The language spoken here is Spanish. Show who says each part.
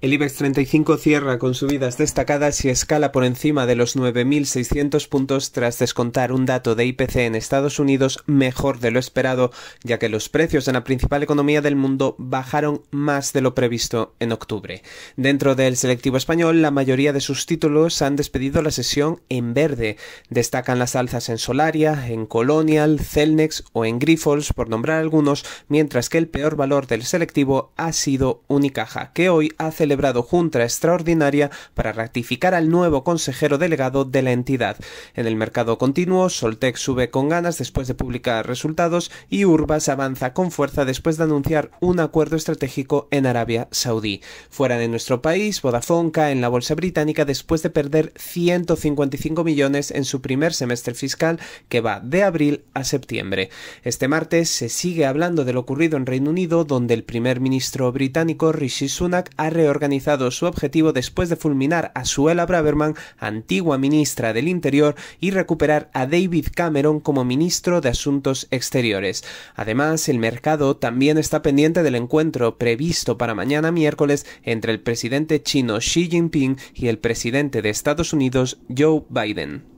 Speaker 1: El IBEX 35 cierra con subidas destacadas y escala por encima de los 9.600 puntos tras descontar un dato de IPC en Estados Unidos mejor de lo esperado, ya que los precios en la principal economía del mundo bajaron más de lo previsto en octubre. Dentro del selectivo español, la mayoría de sus títulos han despedido la sesión en verde. Destacan las alzas en Solaria, en Colonial, Celnex o en Grifols, por nombrar algunos, mientras que el peor valor del selectivo ha sido Unicaja, que hoy hace celebrado junta extraordinaria para ratificar al nuevo consejero delegado de la entidad. En el mercado continuo, Soltec sube con ganas después de publicar resultados y Urbas avanza con fuerza después de anunciar un acuerdo estratégico en Arabia Saudí. Fuera de nuestro país, Vodafone cae en la bolsa británica después de perder 155 millones en su primer semestre fiscal que va de abril a septiembre. Este martes se sigue hablando de lo ocurrido en Reino Unido, donde el primer ministro británico Rishi Sunak ha reorganizado organizado su objetivo después de fulminar a Suela Braverman, antigua ministra del Interior, y recuperar a David Cameron como ministro de Asuntos Exteriores. Además, el mercado también está pendiente del encuentro previsto para mañana miércoles entre el presidente chino Xi Jinping y el presidente de Estados Unidos Joe Biden.